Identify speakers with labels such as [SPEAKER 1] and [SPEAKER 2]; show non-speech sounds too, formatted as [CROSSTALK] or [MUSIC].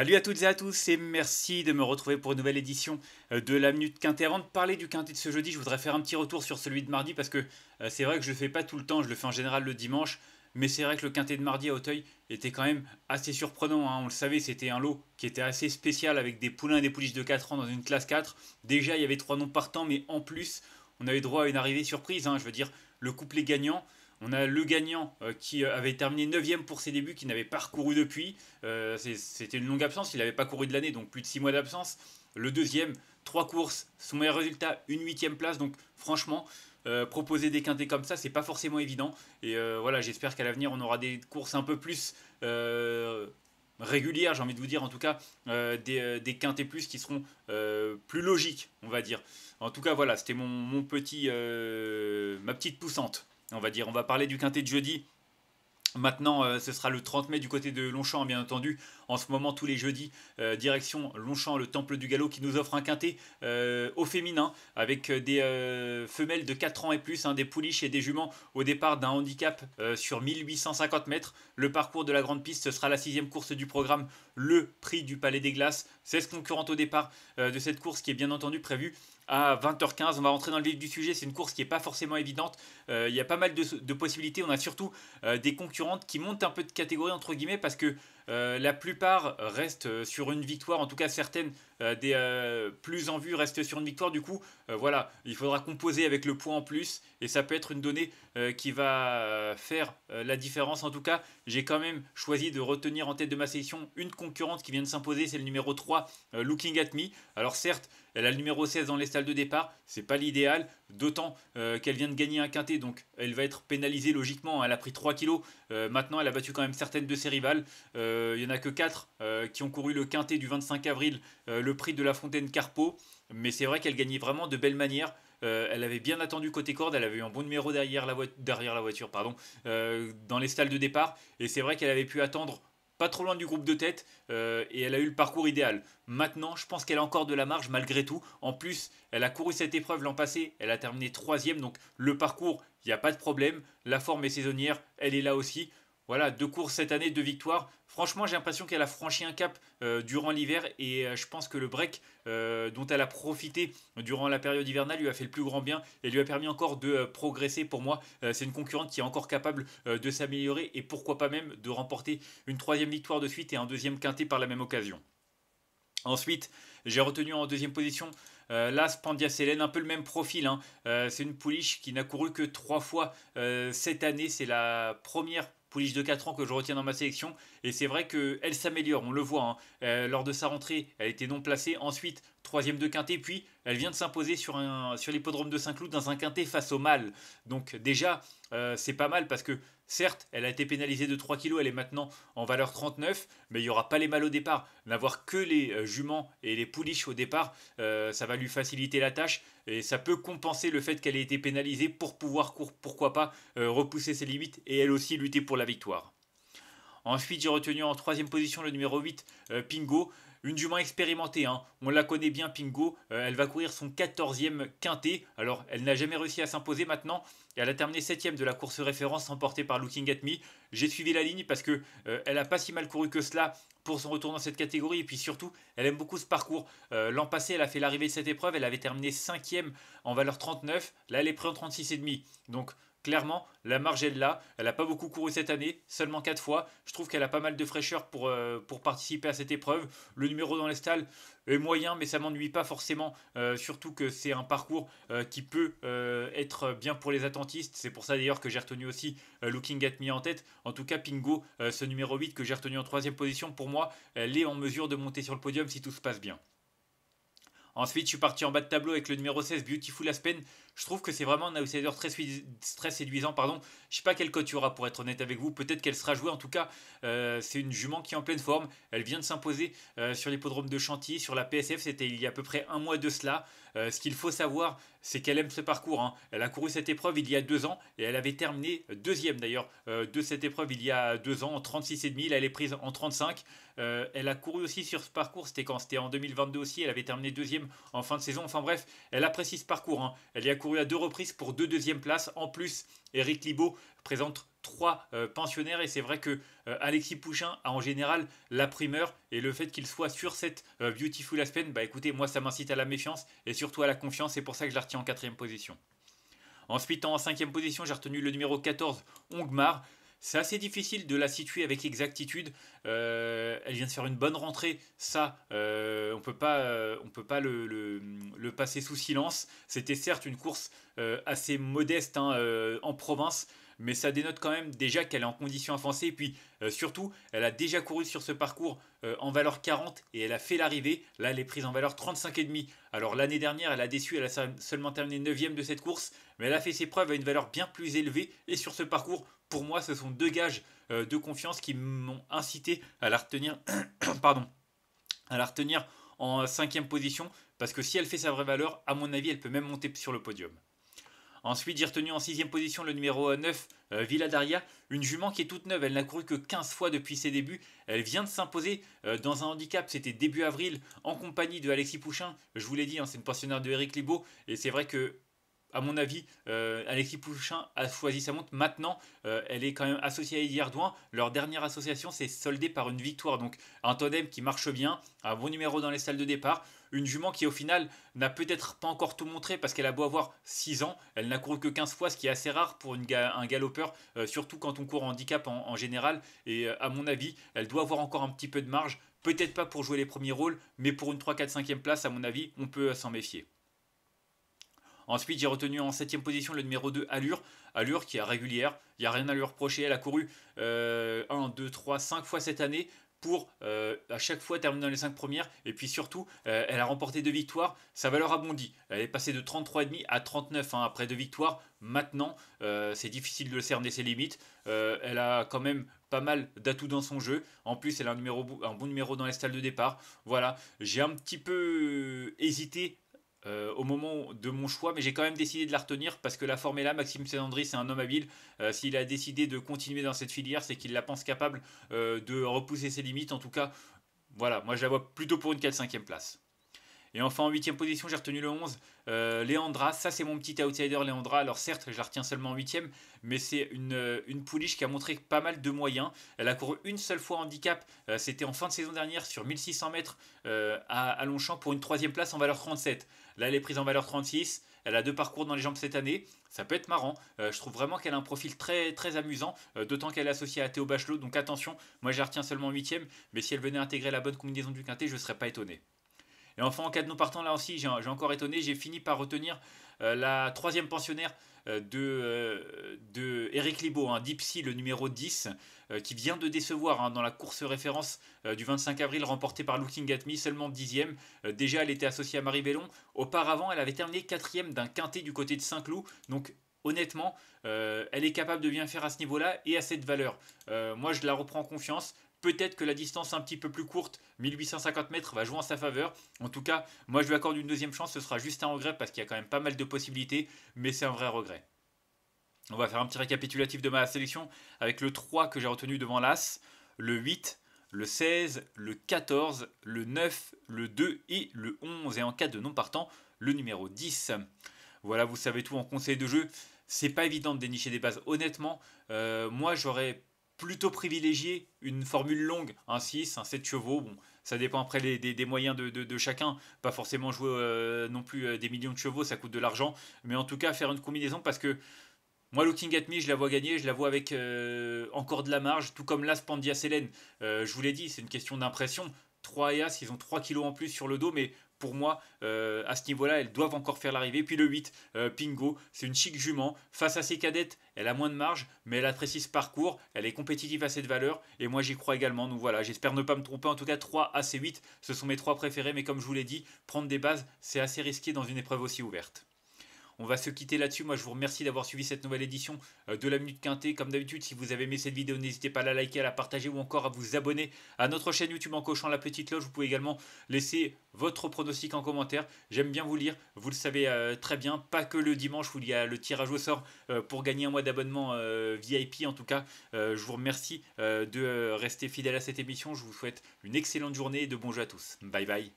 [SPEAKER 1] Salut à toutes et à tous et merci de me retrouver pour une nouvelle édition euh, de la Minute Quintet. Avant de parler du Quintet de ce jeudi, je voudrais faire un petit retour sur celui de mardi parce que euh, c'est vrai que je le fais pas tout le temps, je le fais en général le dimanche, mais c'est vrai que le Quintet de mardi à Auteuil était quand même assez surprenant. Hein. On le savait, c'était un lot qui était assez spécial avec des poulains et des pouliches de 4 ans dans une classe 4. Déjà, il y avait trois noms partants, mais en plus, on avait droit à une arrivée surprise. Hein. Je veux dire, le couplet gagnant, on a le gagnant euh, qui euh, avait terminé 9ème pour ses débuts, qui n'avait pas recouru depuis. Euh, c'était une longue absence, il n'avait pas couru de l'année, donc plus de 6 mois d'absence. Le deuxième, 3 courses, son meilleur résultat, une 8ème place. Donc franchement, proposer des quintés comme ça, c'est pas forcément évident. Et voilà, j'espère qu'à l'avenir, on aura des courses un peu plus régulières, j'ai envie de vous dire en tout cas, des, des quintés plus qui seront plus logiques, on va dire. En tout cas, voilà, c'était mon, petit, ma petite poussante on va dire. On va parler du quintet de jeudi. Maintenant, euh, ce sera le 30 mai du côté de Longchamp, bien entendu. En ce moment, tous les jeudis, euh, direction Longchamp, le temple du galop, qui nous offre un quintet euh, au féminin, avec des femelles de 4 ans et plus, hein, des pouliches et des juments au départ d'un handicap sur 1850 mètres. Le parcours de la grande piste, ce sera la sixième course du programme le prix du Palais des Glaces. 16 concurrentes au départ euh, de cette course qui est bien entendu prévue à 20h15. On va rentrer dans le vif du sujet. C'est une course qui n'est pas forcément évidente. Euh, il y a pas mal de, possibilités. On a surtout euh, des concurrentes qui montent un peu de catégorie, entre guillemets, parce que euh, la plupart restent euh, sur une victoire, en tout cas certaines euh, des plus en vue restent sur une victoire. Du coup, voilà, il faudra composer avec le poids en plus et ça peut être une donnée qui va faire la différence. En tout cas, j'ai quand même choisi de retenir en tête de ma sélection une concurrente qui vient de s'imposer, c'est le numéro 3, Looking at Me. Alors certes, elle a le numéro 16 dans les salles de départ, c'est pas l'idéal, d'autant qu'elle vient de gagner un quintet, donc elle va être pénalisée logiquement. Elle a pris 3 kilos, maintenant elle a battu quand même certaines de ses rivales. Euh, il n'y en a que 4 euh, qui ont couru le quintet du 25 avril, euh, le prix de la Fontaine Carpo, Mais c'est vrai qu'elle gagnait vraiment de belles manières. elle avait bien attendu côté corde, elle avait eu un bon numéro derrière la, voiture, pardon, dans les stalles de départ. Et c'est vrai qu'elle avait pu attendre pas trop loin du groupe de tête et elle a eu le parcours idéal. Maintenant, je pense qu'elle a encore de la marge malgré tout. En plus, elle a couru cette épreuve l'an passé, elle a terminé troisième, donc le parcours, il n'y a pas de problème. La forme est saisonnière, elle est là aussi. Voilà, deux courses cette année, deux victoires. Franchement, j'ai l'impression qu'elle a franchi un cap euh, durant l'hiver et euh, je pense que le break euh, dont elle a profité durant la période hivernale lui a fait le plus grand bien et lui a permis encore de progresser. Pour moi, c'est une concurrente qui est encore capable de s'améliorer et pourquoi pas même de remporter une troisième victoire de suite et un deuxième quintet par la même occasion. Ensuite, j'ai retenu en deuxième position la un peu le même profil. Hein. c'est une pouliche qui n'a couru que trois fois cette année. C'est la première Pouliche de 4 ans que je retiens dans ma sélection. Et c'est vrai qu'elle s'améliore, on le voit. Hein. Euh, lors de sa rentrée, elle était non placée. Ensuite, troisième de quintet. Puis, elle vient de s'imposer sur, sur l'hippodrome de Saint-Cloud dans un quintet face au mal. Donc déjà, euh, c'est pas mal parce que Certes, elle a été pénalisée de 3 kg, elle est maintenant en valeur 39, mais il n'y aura pas les mal au départ. N'avoir que les euh, juments et les pouliches au départ, euh, ça va lui faciliter la tâche et ça peut compenser le fait qu'elle ait été pénalisée pour pouvoir, pourquoi pas, euh, repousser ses limites et elle aussi lutter pour la victoire. Ensuite, j'ai retenu en troisième position le numéro 8, Pingo une jument expérimentée. Hein. On la connaît bien, Pingo. Euh, elle va courir son 14e quintet. Alors, elle n'a jamais réussi à s'imposer maintenant. Elle a terminé 7 de la course référence emportée par Looking at Me. J'ai suivi la ligne parce que euh, elle a pas si mal couru que cela pour son retour dans cette catégorie. Et puis surtout, elle aime beaucoup ce parcours. Euh, l'an passé, elle a fait l'arrivée de cette épreuve. Elle avait terminé 5 en valeur 39. Là, elle est prise en 36,5. Donc, clairement, la marge est là. Elle n'a pas beaucoup couru cette année, seulement 4 fois. Je trouve qu'elle a pas mal de fraîcheur euh, pour, participer à cette épreuve. Le numéro dans les stalles est moyen, mais ça m'ennuie pas forcément. Euh, surtout que c'est un parcours euh, qui peut être bien pour les attentistes. C'est pour ça d'ailleurs que j'ai retenu aussi Looking at Me en tête. En tout cas, Pingo, ce numéro 8 que j'ai retenu en troisième position, pour moi, elle est en mesure de monter sur le podium si tout se passe bien. Ensuite, je suis parti en bas de tableau avec le numéro 16, Beautiful Aspen. Je trouve que c'est vraiment un outsider très, très séduisant. Pardon. Je sais pas quelle cote tu pour être honnête avec vous. Peut-être qu'elle sera jouée. En tout cas, euh, c'est une jument qui est en pleine forme. Elle vient de s'imposer euh, sur l'hippodrome de Chantilly, sur la PSF. C'était il y a à peu près un mois de cela. Euh, ce qu'il faut savoir, c'est qu'elle aime ce parcours. Hein. Elle a couru cette épreuve il y a deux ans et elle avait terminé deuxième d'ailleurs de cette épreuve il y a deux ans en 36,5. Là, elle est prise en 35. elle a couru aussi sur ce parcours. C'était quand C'était en 2022 aussi. Elle avait terminé deuxième en fin de saison. Enfin bref, elle apprécie ce parcours. Hein. Elle y a couru à deux reprises pour deux deuxièmes places. En plus, Eric Libaud présente trois euh, pensionnaires et c'est vrai que euh, Alexis Pouchin a en général la primeur et le fait qu'il soit sur cette euh, Beautiful Aspen, bah écoutez, moi ça m'incite à la méfiance et surtout à la confiance, c'est pour ça que je la retiens en quatrième position. Ensuite, en cinquième position, j'ai retenu le numéro 14, Ongmar. C'est assez difficile de la situer avec exactitude. Euh, elle vient de faire une bonne rentrée, ça, euh, on peut pas, euh, on peut pas le, passer sous silence. C'était certes une course assez modeste hein, en province, mais ça dénote quand même déjà qu'elle est en condition avancée. Et puis euh, surtout, elle a déjà couru sur ce parcours euh, en valeur 40 et elle a fait l'arrivée. Là, elle est prise en valeur 35,5. Alors l'année dernière, elle a déçu, elle a seulement terminé 9ème de cette course, mais elle a fait ses preuves à une valeur bien plus élevée. Et sur ce parcours, pour moi, ce sont deux gages euh, de confiance qui m'ont incité à la retenir. [COUGHS] pardon. À la retenir en cinquième position, parce que si elle fait sa vraie valeur, à mon avis, elle peut même monter sur le podium. Ensuite, j'ai retenu en sixième position le numéro 9, euh, Villa Daria, une jument qui est toute neuve. Elle n'a couru que 15 fois depuis ses débuts. Elle vient de s'imposer euh, dans un handicap, c'était début avril, en compagnie de Alexis Pouchin. Je vous l'ai dit, hein, c'est une pensionnaire de Eric Libaud. Et c'est vrai que à mon avis, euh, Alexis Pouchin a choisi sa montre. Maintenant, euh, elle est quand même associée à Eddie Leur dernière association s'est soldée par une victoire. Donc, un tandem qui marche bien, un bon numéro dans les salles de départ. Une jument qui, au final, n'a peut-être pas encore tout montré parce qu'elle a beau avoir 6 ans, elle n'a couru que 15 fois, ce qui est assez rare pour un galopeur, euh, surtout quand on court en handicap en, en général. Et à mon avis, elle doit avoir encore un petit peu de marge. Peut-être pas pour jouer les premiers rôles, mais pour une 3, 4, 5e place, à mon avis, on peut s'en méfier. Ensuite, j'ai retenu en 7 position le numéro 2, Allure. Allure qui est régulière, il n'y a rien à lui reprocher. Elle a couru 1, 2, 3, 5 fois cette année pour euh, à chaque fois terminer dans les 5 premières. Et puis surtout, euh, elle a remporté 2 victoires. Sa valeur a bondi. Elle est passée de 33,5 à 39 hein, après 2 victoires. Maintenant, euh, c'est difficile de cerner ses limites. elle a quand même pas mal d'atouts dans son jeu. En plus, elle a un, numéro, un bon numéro dans les stalles de départ. Voilà, j'ai un petit peu hésité euh, au moment de mon choix, mais j'ai quand même décidé de la retenir parce que la forme est là. Maxime Sénandry c'est un homme habile. Euh, s'il a décidé de continuer dans cette filière, c'est qu'il la pense capable euh, de repousser ses limites. En tout cas, voilà, moi je la vois plutôt pour une 4-5e place. Et enfin, en 8 position, j'ai retenu le 11, Léandra. Ça, c'est mon petit outsider, Léandra. Alors, certes, je la retiens seulement en 8 mais c'est une, une pouliche qui a montré pas mal de moyens. Elle a couru une seule fois handicap. C'était en fin de saison dernière sur 1600 mètres à, à Longchamp pour une 3 troisième place en valeur 37. Là, elle est prise en valeur 36. Elle a deux parcours dans les jambes cette année. Ça peut être marrant. Euh, je trouve vraiment qu'elle a un profil très très amusant, euh, d'autant qu'elle est associée à Théo Bachelot. Donc attention, moi j'y retiens seulement 8 mais si elle venait intégrer la bonne combinaison du quintet, je ne serais pas étonné. Et enfin, en cas de non partant, là aussi, j'ai encore étonné. J'ai fini par retenir euh, la troisième pensionnaire euh, de, euh, de Eric Libo, hein, Dipsy, le numéro 10, euh, qui vient de décevoir hein, dans la course référence du 25 avril remportée par Looking at Me, seulement dixième. déjà, elle était associée à Marie Bellon. Auparavant, elle avait terminé quatrième d'un quintet du côté de Saint-Cloud. Donc, honnêtement, elle est capable de bien faire à ce niveau-là et à cette valeur. moi, je la reprends confiance. Peut-être que la distance un petit peu plus courte, 1850 mètres, va jouer en sa faveur. En tout cas, moi je lui accorde une deuxième chance. Ce sera juste un regret parce qu'il y a quand même pas mal de possibilités, mais c'est un vrai regret. On va faire un petit récapitulatif de ma sélection avec le 3 que j'ai retenu devant l'As, le 8, le 16, le 14, le 9, le 2 et le 11. Et en cas de non partant, le numéro 10. Voilà, vous savez tout en conseil de jeu. C'est pas évident de dénicher des bases, honnêtement. Euh, moi, j'aurais plutôt privilégier une formule longue, un 6, un 7 chevaux, bon, ça dépend après des, moyens de, chacun, pas forcément jouer euh, non plus euh, des millions de chevaux, ça coûte de l'argent, mais en tout cas faire une combinaison parce que moi, Looking at Me, je la vois gagner, je la vois avec euh, encore de la marge, tout comme l'As Pandia Selen. je vous l'ai dit, c'est une question d'impression. 3 As, ils ont 3 kilos en plus sur le dos, mais pour moi, euh, à ce niveau-là, elles doivent encore faire l'arrivée. Puis le 8, euh, Pingo, c'est une chic jument. Face à ses cadettes, elle a moins de marge, mais elle apprécie ce parcours. Elle est compétitive à cette valeur. Et moi, j'y crois également. Donc voilà, j'espère ne pas me tromper. En tout cas, 3 à ces 8 ce sont mes trois préférés. Mais comme je vous l'ai dit, prendre des bases, c'est assez risqué dans une épreuve aussi ouverte. On va se quitter là-dessus. Moi, je vous remercie d'avoir suivi cette nouvelle édition euh, de la Minute Quintée. Comme d'habitude, si vous avez aimé cette vidéo, n'hésitez pas à la liker, à la partager ou encore à vous abonner à notre chaîne YouTube en cochant la petite loge Vous pouvez également laisser votre pronostic en commentaire. J'aime bien vous lire. Vous le savez euh, très bien. Pas que le dimanche où il y a le tirage au sort euh, pour gagner un mois d'abonnement VIP. En tout cas, je vous remercie de rester fidèle à cette émission. Je vous souhaite une excellente journée et de bons jeux à tous. Bye bye.